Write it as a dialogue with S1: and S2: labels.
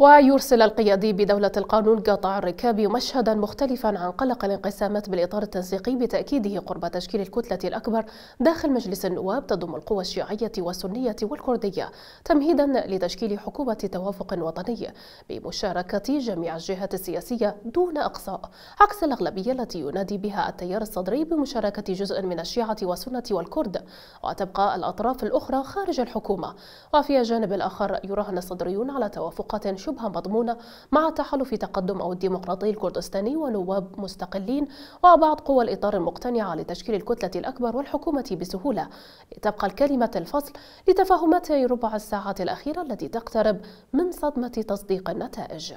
S1: ويرسل القيادي بدولة القانون قطع الركاب مشهدا مختلفا عن قلق الانقسامات بالإطار التنسيقي بتأكيده قرب تشكيل الكتلة الأكبر داخل مجلس النواب تضم القوى الشيعية والسنية والكردية تمهيدا لتشكيل حكومة توافق وطني بمشاركة جميع الجهات السياسية دون أقصاء عكس الأغلبية التي ينادي بها التيار الصدري بمشاركة جزء من الشيعة والسنة والكرد وتبقى الأطراف الأخرى خارج الحكومة وفي الجانب الآخر يراهن الصدريون على توافقات شبه مضمونة مع تحالف تقدم أو الديمقراطي الكردستاني ونواب مستقلين وبعض قوى الإطار المقتنعة لتشكيل الكتلة الأكبر والحكومة بسهولة لتبقى الكلمة الفصل لتفاهمات ربع الساعة الأخيرة التي تقترب من صدمة تصديق النتائج